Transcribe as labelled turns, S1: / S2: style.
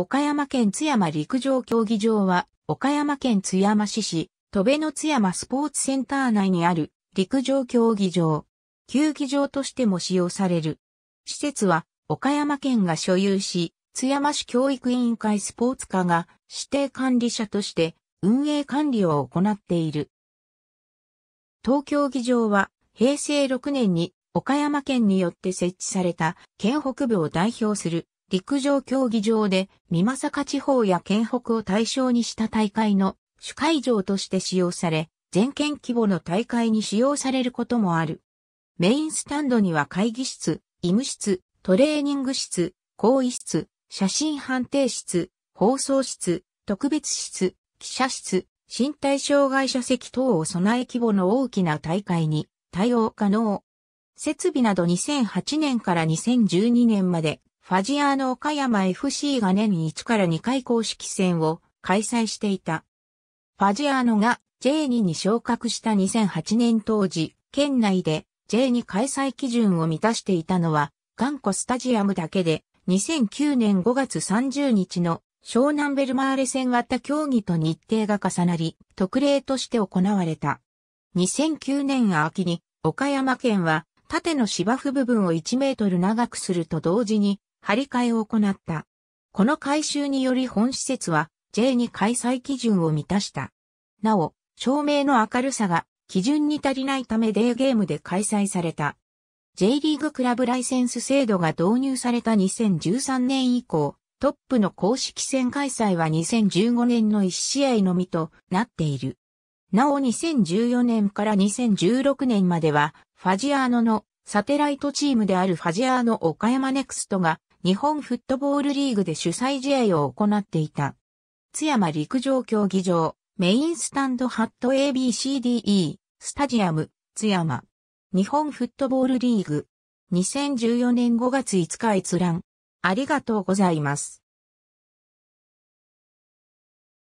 S1: 岡山県津山陸上競技場は、岡山県津山市市、戸部の津山スポーツセンター内にある陸上競技場。球技場としても使用される。施設は、岡山県が所有し、津山市教育委員会スポーツ課が指定管理者として運営管理を行っている。東京議場は平成6年に岡山県によって設置された県北部を代表する陸上競技場で、美作地方や県北を対象にした大会の主会場として使用され、全県規模の大会に使用されることもある。メインスタンドには会議室、医務室、トレーニング室、更衣室、写真判定室、放送室、特別室、記者室、身体障害者席等を備え規模の大きな大会に対応可能。設備など2008年から2012年までファジアーノ岡山 FC が年に1から2回公式戦を開催していた。ファジアーノが J2 に昇格した2008年当時、県内で J2 開催基準を満たしていたのは、頑固スタジアムだけで、2009年5月30日の湘南ベルマーレ戦はった競技と日程が重なり、特例として行われた。2009年秋に、岡山県は、縦の芝生部分を1メートル長くすると同時に、張り替えを行った。この改修により本施設は J2 開催基準を満たした。なお、照明の明るさが基準に足りないためデーゲームで開催された。J リーグクラブライセンス制度が導入された2013年以降、トップの公式戦開催は2015年の1試合のみとなっている。なお2014年から2016年までは、ファジアーノのサテライトチームであるファジアーノ岡山ネクストが日本フットボールリーグで主催試合を行っていた。津山陸上競技場、メインスタンドハット ABCDE、スタジアム、津山。日本フットボールリーグ。2014年5月5日閲覧。ありがとうございます。